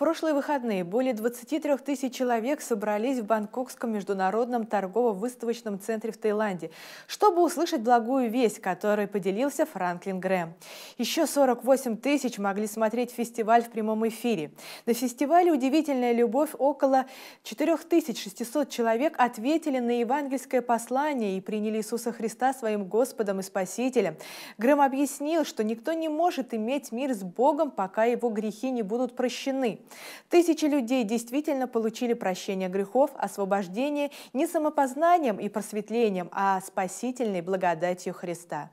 прошлые выходные более 23 тысяч человек собрались в Бангкокском международном торгово-выставочном центре в Таиланде, чтобы услышать благую весть, которой поделился Франклин Грэм. Еще 48 тысяч могли смотреть фестиваль в прямом эфире. На фестивале «Удивительная любовь» около 4600 человек ответили на евангельское послание и приняли Иисуса Христа своим Господом и Спасителем. Грэм объяснил, что никто не может иметь мир с Богом, пока его грехи не будут прощены. Тысячи людей действительно получили прощение грехов, освобождение не самопознанием и просветлением, а спасительной благодатью Христа.